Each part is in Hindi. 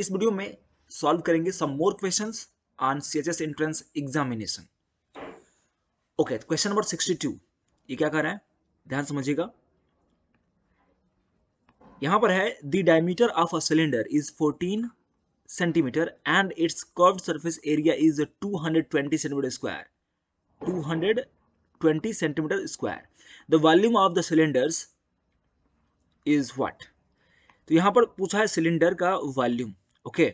इस वीडियो में सॉल्व करेंगे some more questions on CHS entrance examination okay question number sixty two ये क्या कर रहा है ध्यान समझिएगा यहां पर है the diameter of a cylinder is 14 centimetre and its curve surface area is 220 centimetre square 220 centimetre square the volume of the cylinders is what तो यहां पर पूछा है सिलेंडर का वॉल्यूम ओके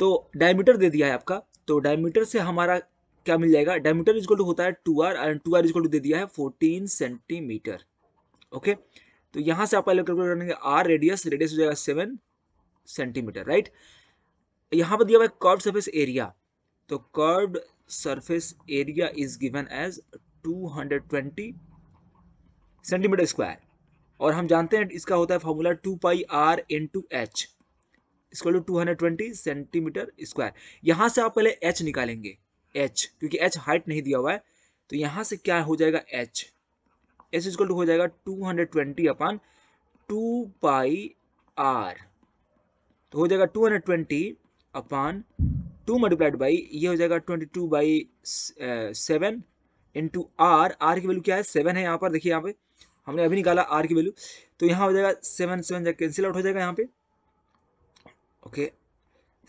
तो डायमीटर दे दिया है आपका तो डायमीटर से हमारा क्या मिल जाएगा डायमीटर इज टू होता है two R and two R is two दे दिया है फोर्टीन सेंटीमीटर ओके तो यहां से आप पहले कैलकुलेट करेंगे आर रेडियस रेडियस हो जाएगा सेवन सेंटीमीटर राइट यहां पर दिया हुआ है कर्व सर्फेस एरिया तो curve surface area is given as 220 centimetre square और हम जानते हैं इसका होता है formula two pi R in two H equal to two hundred twenty centimetre square यहाँ से आप पहले एच निकालेंगे एच क्योंकि एच हाइट नहीं दिया हुआ है तो यहाँ से क्या हो जाएगा एच एच इजक्वल टू हो जाएगा two hundred twenty upon two pi R तो हो जाएगा two hundred twenty upon two multiplied by ये हो जाएगा twenty two by seven into R R की वैल्यू क्या है सेवन है यहाँ पर देखिए यहाँ पे हमने अभी निकाला आर की वैल्यू तो यहाँ हो जाएगा सेवन सेवन कैंसिल आउट हो जाएगा यहाँ पे ओके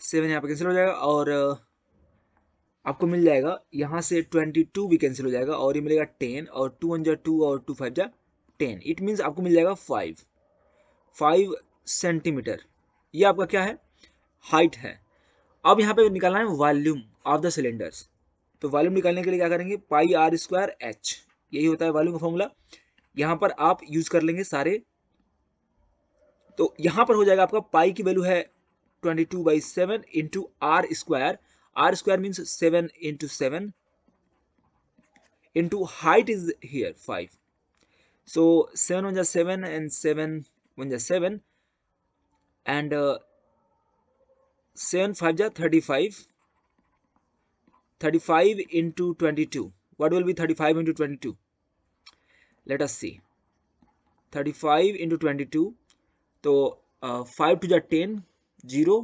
सेवन यहाँ पे कैंसिल हो जाएगा और आपको मिल जाएगा यहाँ से ट्वेंटी टू भी कैंसिल हो जाएगा और ये मिलेगा टेन और टू वन जा टू और टू फाइव जा टेन इट मीन्स आपको मिल जाएगा फाइव फाइव सेंटीमीटर ये आपका क्या है हाइट है अब यहाँ पे निकालना है वॉल्यूम ऑफ द सिलेंडर्स तो वॉल्यूम निकालने के लिए क्या करेंगे पाई आर स्क्वायर एच यही होता है वॉल्यूम का फॉर्मूला यहाँ पर आप यूज कर लेंगे सारे तो यहाँ पर हो जाएगा आपका पाई की वैल्यू है 22 by 7 into r square r square means 7 into 7 into height is here 5 so 7 the 7 and 7 the 7 and uh, 7 5 ja 35 35 into 22 what will be 35 into 22 let us see 35 into 22 so uh, 5 to the 10 zero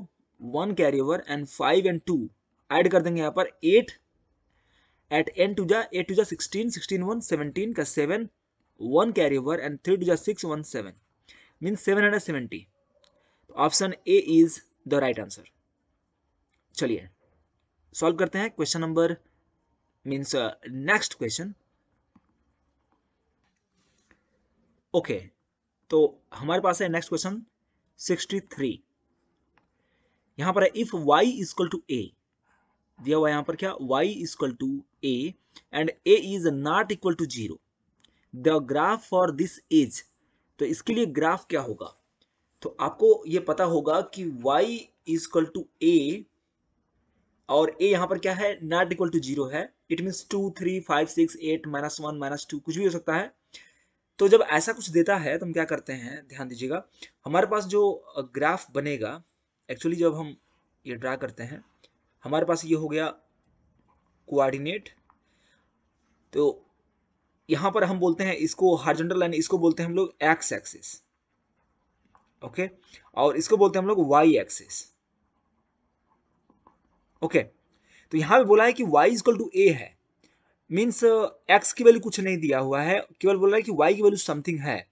one carry over and five and two add कर देंगे यहाँ पर एट एट एन टू जा एट टू जा सिक्सटीन सिक्सटीन वन सेवनटीन का seven one carry over and three two जा six one seven mean seven hundred seventy option A is the right answer चलिए सॉल्व करते हैं question number means next question okay तो हमारे पास है नेक्स्ट क्वेश्चन सिक्सटी थ्री यहां पर है if Y is equal to A दिया हुआ यहां पर क्या Y is equal to A and A is not equal to zero the graph for this is तो इसके लिए ग्राफ क्या होगा तो आपको ये पता होगा कि वाई इजक्वल टू ए और ए यहां पर क्या है नॉट इक्वल टू जीरो है it mean two three five six eight minus one minus two कुछ भी हो सकता है तो जब ऐसा कुछ देता है तो हम क्या करते हैं ध्यान दीजिएगा हमारे पास जो ग्राफ बनेगा एक्चुअली जब हम ये ड्रा करते हैं हमारे पास ये हो गया कोआर्डिनेट तो यहाँ पर हम बोलते हैं इसको हार्जेंडल लाइन इसको बोलते हैं हम लोग एक्स एक्सिस ओके और इसको बोलते हैं हम लोग वाई एक्सिस ओके तो यहाँ पे बोला है कि वाई इजकल टू ए है मीन्स एक्स uh, की वैल्यू कुछ नहीं दिया हुआ है केवल बोला है कि वाई की वैल्यू समथिंग है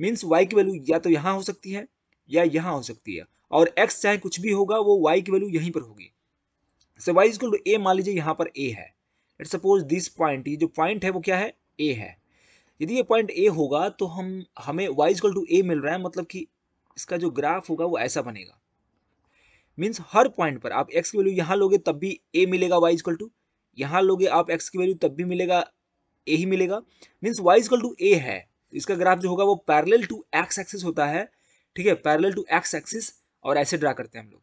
मीन्स वाई की वैल्यू या तो यहाँ हो सकती है या यहाँ हो सकती है और एक्स चाहे कुछ भी होगा वो वाई की वैल्यू यहीं पर होगी so Y is equal to A मान लीजिए यहाँ पर ए है एट सपोज दिस पॉइंट ये जो पॉइंट है वो क्या है ए है यदि ये पॉइंट ए होगा तो हम हमें वाई इजकल टू ए मिल रहा है मतलब कि इसका जो ग्राफ होगा वो ऐसा बनेगा मीन्स हर पॉइंट पर आप एक्स की वैल्यू यहाँ लोगे तब भी ए मिलेगा y इजकल टू यहाँ लोगे आप एक्स की वैल्यू तब भी मिलेगा ए ही मिलेगा means y is equal to A है इसका ग्राफ जो होगा वो पैरेलल टू एक्स एक्सिस होता है ठीक है पैरेलल टू एक्स एक्सिस और ऐसे ड्रा करते हैं हम लोग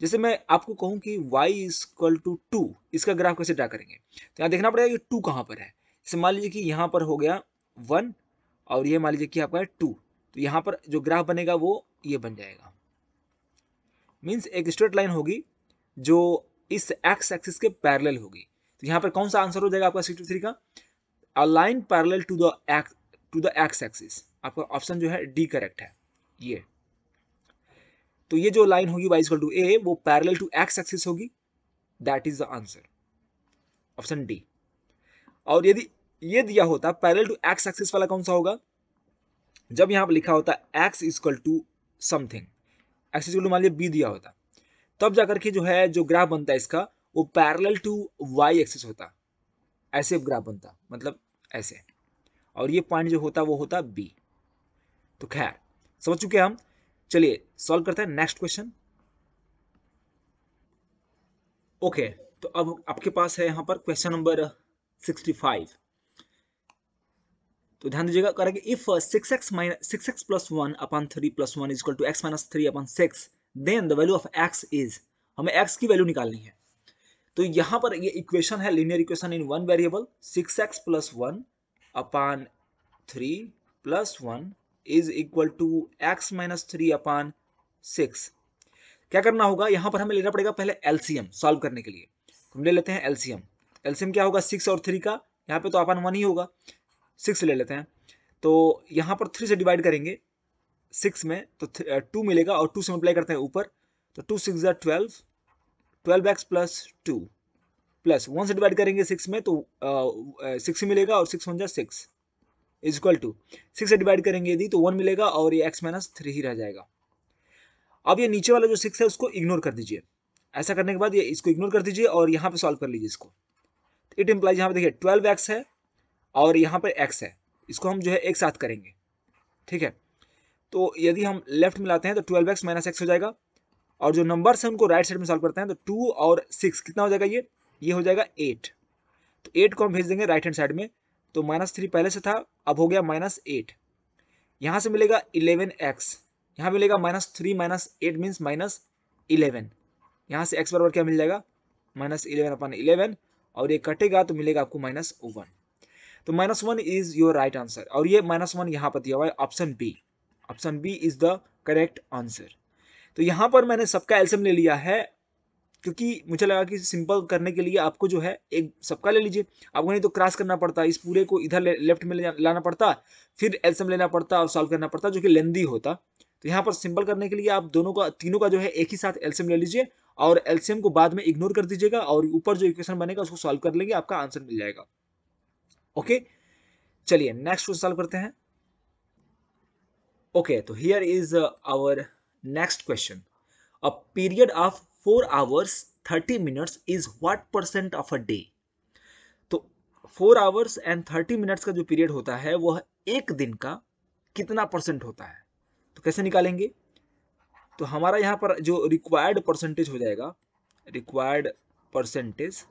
जैसे मैं आपको कहूँ कि y इजक्ल टू टू इसका ग्राफ कैसे ड्रा करेंगे तो यहाँ देखना पड़ेगा कि टू कहाँ पर है जैसे मान लीजिए कि यहाँ पर हो गया वन और ये मान लीजिए कि आपका है टू तो यहाँ पर जो ग्राफ बनेगा वो ये बन जाएगा मीन्स एक स्ट्रेट लाइन होगी जो इस एक्स एक्सिस के पैरेलल होगी तो यहाँ पर कौन सा आंसर हो जाएगा आपका सिक्सटी थ्री का a line parallel to the X to the X axis आपका ऑप्शन जो है डी करेक्ट है ये तो ये जो लाइन होगी वाई टू ए वो पैरेलल टू एक्स एक्सिस होगी that is the answer option D और यदि ये दिया होता पैरेलल टू एक्स एक्सिस वाला कौन सा होगा जब यहां पर लिखा होता X is equal to something X is equal to मान लीजिए बी दिया होता तब जाकर के जो है जो ग्राफ बनता है इसका वो पैरेलल टू वाई एक्सिस होता ऐसे ग्राफ बनता मतलब ऐसे और ये पॉइंट जो होता वो होता बी तो खैर समझ चुके हम चलिए सॉल्व करते हैं नेक्स्ट क्वेश्चन ओके तो अब आपके पास है यहां पर क्वेश्चन नंबर 65 तो ध्यान दीजिएगा करें कि if six X minus six X plus one upon three plus one is equal to X minus three upon six then the value of X is हमें एक्स की वैल्यू निकालनी है तो यहां पर ये इक्वेशन है linear equation in one variable six X plus one upon three plus one is equal to X minus three upon six क्या करना होगा यहां पर हमें लेना पड़ेगा पहले एलसीएम सॉल्व करने के लिए हम ले लेते हैं एलसीएम एलसीएम क्या होगा सिक्स और थ्री का यहाँ पे तो अपान वन ही होगा सिक्स ले लेते हैं तो यहाँ पर थ्री से डिवाइड करेंगे सिक्स में तो टू uh, मिलेगा और टू से मल्टीप्लाई करते हैं ऊपर तो टू सिक्स ज़ा twelve twelve X plus two plus one से डिवाइड करेंगे सिक्स में तो सिक्स uh, uh मिलेगा और सिक्स वन जै six is equal to six से डिवाइड करेंगे यदि तो वन मिलेगा और ये एक्स माइनस थ्री ही रह जाएगा अब ये नीचे वाला जो सिक्स है उसको इग्नोर कर दीजिए ऐसा करने के बाद ये इसको इग्नोर कर दीजिए और यहाँ पे सॉल्व कर लीजिए इसको इट इम्प्लाइज यहाँ पे देखिए ट्वेल्व एक्स है और यहाँ पर एक्स है इसको हम जो है एक साथ करेंगे ठीक है तो यदि हम लेफ्ट में लाते हैं तो ट्वेल्व एक्स माइनस एक्स हो जाएगा और जो नंबर्स हैं उनको राइट साइड में सॉल्व करते हैं तो टू और सिक्स कितना हो जाएगा ये ये हो जाएगा एट तो एट को हम भेज देंगे राइट हैंड साइड में तो माइनस थ्री पहले से था अब हो गया माइनस एट यहाँ से मिलेगा इलेवन एक्स यहाँ मिलेगा minus three minus eight means minus eleven यहाँ से एक्स बराबर क्या मिल जाएगा माइनस इलेवन अपन इलेवन और ये कटेगा तो मिलेगा आपको माइनस वन तो minus one is your right answer और ये माइनस वन यहाँ पर दिया हुआ है option B option B is the correct answer तो यहाँ पर मैंने सबका एल्सियम ले लिया है क्योंकि मुझे लगा कि सिंपल करने के लिए आपको जो है एक सबका ले लीजिए आपको नहीं तो क्रॉस करना पड़ता इस पूरे को इधर ले, लेफ्ट में ले लाना पड़ता फिर एल्सम लेना पड़ता और सॉल्व करना पड़ता जो कि लेंदी होता तो यहाँ पर सिंपल करने के लिए आप दोनों का तीनों का जो है एक ही साथ एल्सियम ले लीजिए और एल्सियम को बाद में इग्नोर कर दीजिएगा और ऊपर जो इक्वेशन बनेगा उसको सॉल्व कर लेंगे आपका आंसर मिल जाएगा ओके चलिए नेक्स्ट क्वेश्चन सॉल्व करते हैं ओके तो here is our next question a period of four hours thirty minutes is what percent of a day तो four hours and thirty minutes का जो पीरियड होता है वह एक दिन का कितना परसेंट होता है तो कैसे निकालेंगे तो हमारा यहाँ पर जो रिक्वायर्ड परसेंटेज हो जाएगा रिक्वायर्ड परसेंटेज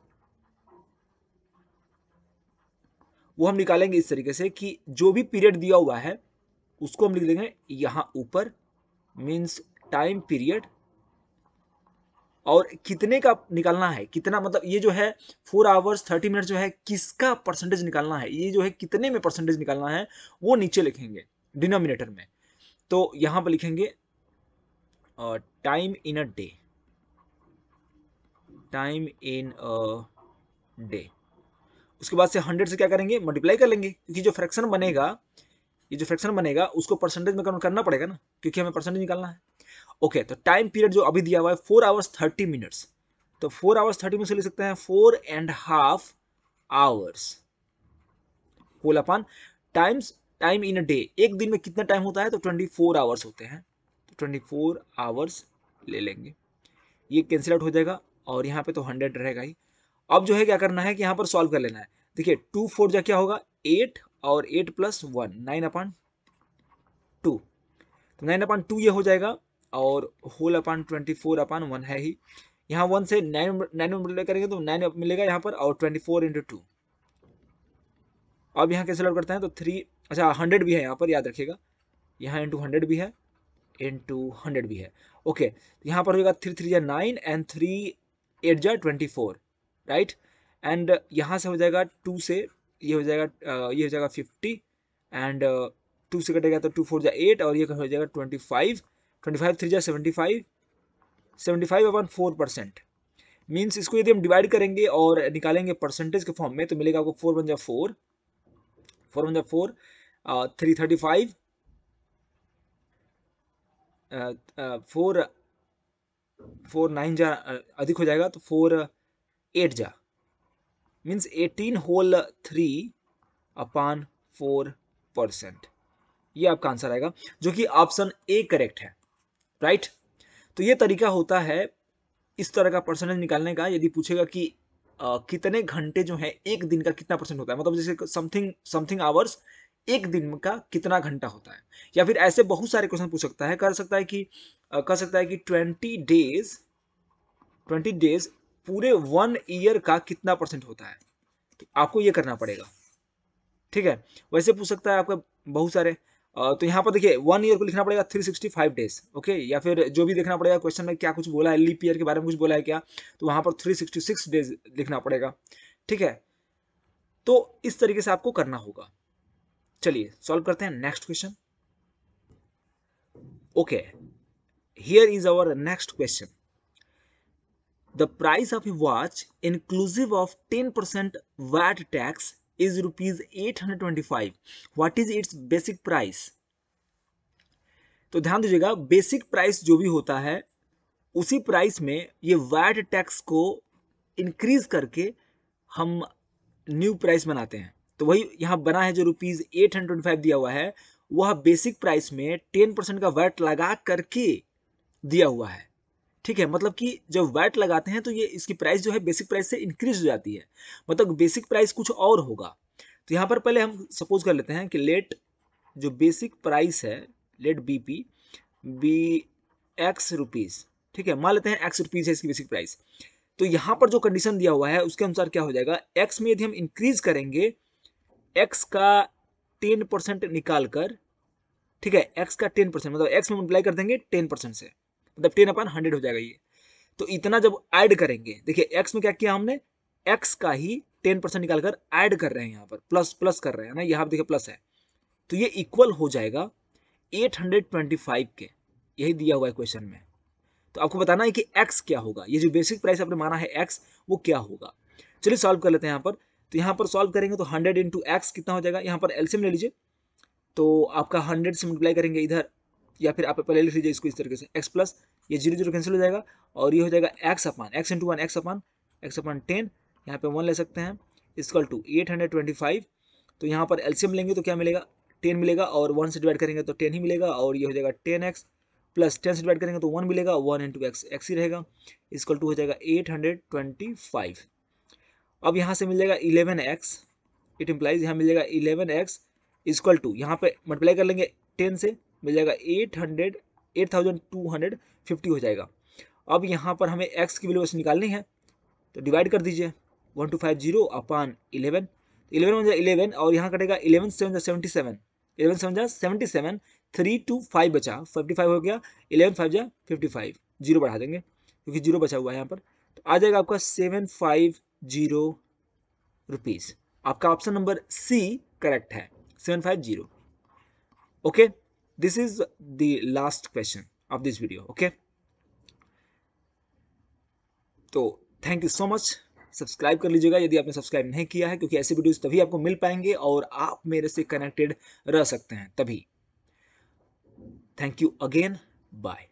वो हम निकालेंगे इस तरीके से कि जो भी पीरियड दिया हुआ है उसको हम लिख देंगे यहाँ ऊपर मीन्स टाइम पीरियड और कितने का निकालना है कितना मतलब ये जो है फोर आवर्स थर्टी मिनट जो है किसका परसेंटेज निकालना है ये जो है कितने में परसेंटेज निकालना है वो नीचे लिखेंगे डिनोमिनेटर में तो यहां पर लिखेंगे time in a day time in a day उसके बाद से हंड्रेड से क्या करेंगे मल्टीप्लाई कर लेंगे क्योंकि जो फ्रैक्शन बनेगा ये जो फ्रैक्शन बनेगा उसको परसेंटेज में कन्वर्ट करना पड़ेगा ना क्योंकि हमें परसेंटेज निकालना है ओके तो टाइम पीरियड जो अभी दिया हुआ है फोर आवर्स थर्टी मिनट्स तो फोर आवर्स थर्टी मिनट्स लिख सकते हैं four and half hours whole upon times time in a day एक दिन में कितना टाइम होता है तो ट्वेंटी फोर आवर्स होते हैं तो ट्वेंटी फोर आवर्स ले लेंगे ये कैंसिल आउट हो जाएगा और यहाँ पे तो हंड्रेड रहेगा ही अब जो है क्या करना है कि यहाँ पर सॉल्व कर लेना है देखिए टू फोर जा क्या होगा एट और eight plus one nine upon two तो नाइन अपॉन टू ये हो जाएगा और whole upon twenty four upon one है ही यहाँ वन से नाइन नाइन मल्टीप्लाई करेंगे तो नाइन मिलेगा यहाँ पर और ट्वेंटी फोर इंटू टू अब यहाँ कैसे लॉट करते हैं तो थ्री अच्छा हंड्रेड भी है यहाँ पर याद रखिएगा यहाँ इंटू हंड्रेड भी है इंटू हंड्रेड भी है ओके यहाँ पर होगा थ्री थ्री या नाइन एंड थ्री एट जा ट्वेंटी फोर राइट एंड यहाँ से हो जाएगा टू से ये हो जाएगा ये हो जाएगा फिफ्टी एंड टू से कटेगा तो टू फोर जा एट और ये हो जाएगा twenty five twenty five three जा seventy five seventy five upon four percent means इसको यदि हम डिवाइड करेंगे और निकालेंगे परसेंटेज के फॉर्म में तो मिलेगा आपको फोर वन जा फोर फोर वन जा four three thirty five four four nine जा अधिक हो जाएगा तो फोर एट जा means eighteen whole three upon four percent ये आपका आंसर आएगा जो कि ऑप्शन ए करेक्ट है राइट तो ये तरीका होता है इस तरह का परसेंटेज निकालने का यदि पूछेगा कि आ, कितने घंटे जो है एक दिन का कितना परसेंट होता है मतलब जैसे समथिंग समथिंग आवर्स एक दिन का कितना घंटा होता है या फिर ऐसे बहुत सारे क्वेश्चन पूछ सकता है कर सकता है कि कर सकता है कि ट्वेंटी डेज ट्वेंटी डेज पूरे वन ईयर का कितना परसेंट होता है तो आपको ये करना पड़ेगा ठीक है वैसे पूछ सकता है आपका बहुत सारे तो यहाँ पर देखिए वन ईयर को लिखना पड़ेगा three sixty five days okay या फिर जो भी देखना पड़ेगा क्वेश्चन में क्या कुछ बोला है लीप ईयर के बारे में कुछ बोला है क्या तो वहाँ पर थ्री सिक्सटी सिक्स डेज लिखना पड़ेगा ठीक है तो इस तरीके से आपको करना होगा चलिए सॉल्व करते हैं next question okay here is our next question the price of a watch inclusive of ten percent VAT tax is rupees 825 what is its basic price तो ध्यान दीजिएगा बेसिक प्राइस जो भी होता है उसी प्राइस में ये वैट टैक्स को इंक्रीज करके हम न्यू प्राइस बनाते हैं तो वही यहाँ बना है जो रुपीज़ एट हंड्रेड फाइव दिया हुआ है वह बेसिक प्राइस में टेन परसेंट का वैट लगा करके दिया हुआ है ठीक है मतलब कि जब वैट लगाते हैं तो ये इसकी प्राइस जो है बेसिक प्राइस से इंक्रीज हो जाती है मतलब बेसिक प्राइस कुछ और होगा तो यहाँ पर पहले हम सपोज कर लेते हैं कि लेट जो बेसिक प्राइस है let B P be X rupees ठीक है मान लेते हैं एक्स रुपीज़ है इसकी बेसिक प्राइस तो यहाँ पर जो कंडीशन दिया हुआ है उसके अनुसार क्या हो जाएगा एक्स में यदि हम इंक्रीज करेंगे एक्स का टेन परसेंट निकाल कर ठीक है एक्स का टेन परसेंट मतलब एक्स में मल्टीप्लाई कर देंगे टेन परसेंट से मतलब टेन अपन हंड्रेड हो जाएगा ये तो इतना जब ऐड करेंगे देखिए एक्स में क्या किया हमने एक्स का ही टेन परसेंट निकाल कर ऐड कर रहे हैं यहाँ पर प्लस प्लस कर रहे हैं ना यहाँ पर देखिए प्लस है तो ये इक्वल हो जाएगा एट हंड्रेड ट्वेंटी फाइव के यही दिया हुआ है क्वेश्चन में तो आपको बताना है कि एक्स क्या होगा ये जो बेसिक प्राइस आपने माना है एक्स वो क्या होगा चलिए सॉल्व कर लेते हैं यहाँ पर तो यहाँ पर सॉल्व करेंगे तो हंड्रेड इंटू एक्स कितना हो जाएगा यहाँ पर एल्सियम ले लीजिए तो आपका हंड्रेड से मल्टीप्लाई करेंगे इधर या फिर आप पहले लिख लीजिए इसको इस तरीके से एक्स प्लस ये जीरो जीरो कैंसिल हो जाएगा और ये हो जाएगा x upon x into one x upon x upon ten यहाँ पे वन ले सकते हैं is equal two eight hundred twenty five तो यहाँ पर एल्शियम लेंगे तो क्या मिलेगा टेन मिलेगा और वन से डिवाइड करेंगे तो टेन ही मिलेगा और ये हो जाएगा टेन एक्स प्लस टेन से डिवाइड करेंगे तो वन मिलेगा वन इंटू एक्स एक्स ही रहेगा इसकल टू हो जाएगा एट हंड्रेड ट्वेंटी फाइव अब यहाँ से मिल जाएगा इलेवन एक्स इट इम्प्लाइज यहाँ मिल जाएगा इलेवन एक्स इजक्वल टू यहाँ पर मल्टीप्लाई कर लेंगे टेन से मिल जाएगा eight hundred eight thousand two hundred fifty हो जाएगा अब यहाँ पर हमें एक्स की वैल्यू निकालनी है तो डिवाइड कर दीजिए one two five zero upon eleven तो इलेवन वन जाए इलेवन और यहाँ कटेगा इलेवन सेवन जा सेवेंटी सेवन इलेवन सेवन जाए seventy seven three two five बचा फिफ्टी फाइव हो गया इलेवन फाइव जाए फिफ्टी फाइव जीरो बढ़ा देंगे क्योंकि जीरो बचा हुआ है यहाँ पर तो आ जाएगा आपका सेवन फाइव जीरो रुपीज़ आपका ऑप्शन नंबर सी करेक्ट है seven five zero okay this is the last question of this video okay तो thank you so much subscribe कर लीजिएगा यदि आपने सब्सक्राइब नहीं किया है क्योंकि ऐसे वीडियोस तभी आपको मिल पाएंगे और आप मेरे से कनेक्टेड रह सकते हैं तभी थैंक यू अगेन बाय